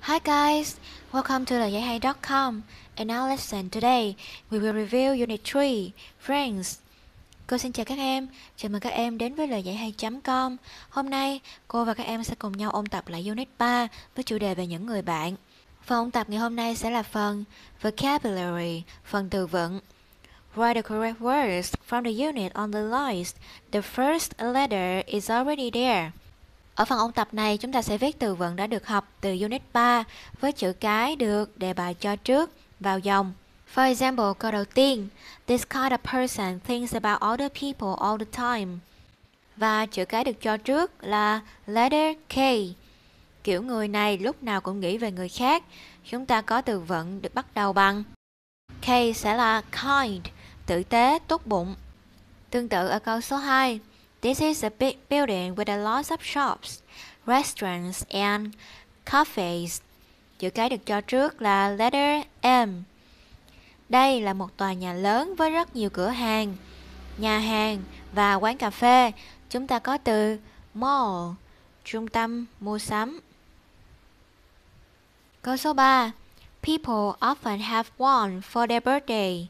Hi guys, welcome to LaYayHay.com and our lesson today we will review Unit 3, Friends. Cô xin chào các em, chào mừng các em đến với lời dạy hay.com Hôm nay, cô và các em sẽ cùng nhau ôn tập lại Unit 3 với chủ đề về những người bạn Phần ôn tập ngày hôm nay sẽ là phần Vocabulary, phần từ vựng Write the correct words from the unit on the list. The first letter is already there. Ở phần ôn tập này chúng ta sẽ viết từ vựng đã được học từ Unit 3 với chữ cái được đề bài cho trước vào dòng. For example, câu đầu tiên, This kind of person thinks about other people all the time. Và chữ cái được cho trước là letter K. Kiểu người này lúc nào cũng nghĩ về người khác. Chúng ta có từ vựng được bắt đầu bằng K sẽ là kind, tử tế, tốt bụng. Tương tự ở câu số 2, This is a big building with a lot of shops, restaurants and cafes. Chữ cái được cho trước là letter M. Đây là một tòa nhà lớn với rất nhiều cửa hàng, nhà hàng và quán cà phê. Chúng ta có từ mall, trung tâm mua sắm. Câu số 3. People often have one for their birthday.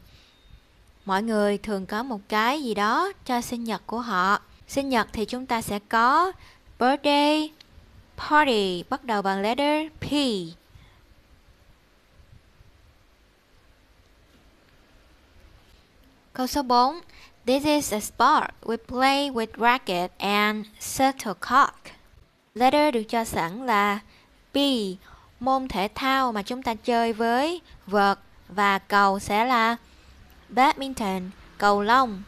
Mọi người thường có một cái gì đó cho sinh nhật của họ. Sinh nhật thì chúng ta sẽ có birthday party bắt đầu bằng letter P. Câu số 4. This is a sport. We play with racket and shuttlecock. Letter được cho sẵn là B. Môn thể thao mà chúng ta chơi với vợt và cầu sẽ là badminton, cầu lông.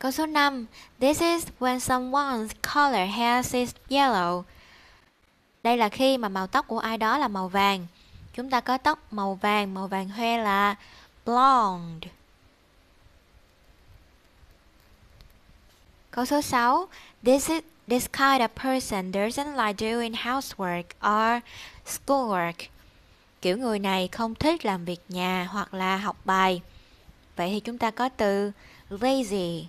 Câu số 5 This is when someone's color hair is yellow Đây là khi mà màu tóc của ai đó là màu vàng Chúng ta có tóc màu vàng, màu vàng hoe là blonde Câu số 6 This is This kind of person doesn't like doing housework or schoolwork. Kiểu người này không thích làm việc nhà hoặc là học bài. Vậy thì chúng ta có từ lazy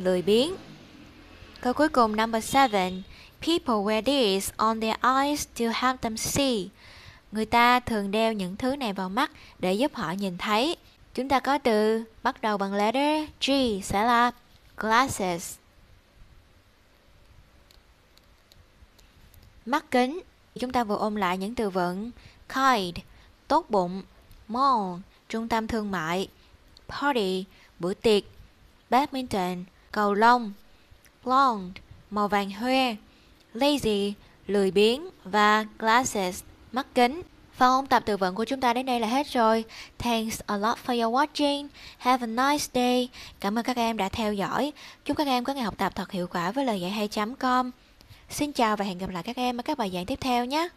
lười biếng. Câu cuối cùng number 7, people wear this on their eyes to help them see. Người ta thường đeo những thứ này vào mắt để giúp họ nhìn thấy. Chúng ta có từ bắt đầu bằng letter G sẽ là glasses. Mắt kính. Chúng ta vừa ôm lại những từ vựng kind, tốt bụng, mall, trung tâm thương mại, party, bữa tiệc, badminton, cầu lông, blonde, màu vàng hoe, lazy, lười biếng và glasses, mắt kính. Phần ôn tập từ vựng của chúng ta đến đây là hết rồi. Thanks a lot for your watching. Have a nice day. Cảm ơn các em đã theo dõi. Chúc các em có ngày học tập thật hiệu quả với lời dạy hay.com. Xin chào và hẹn gặp lại các em ở các bài giảng tiếp theo nhé.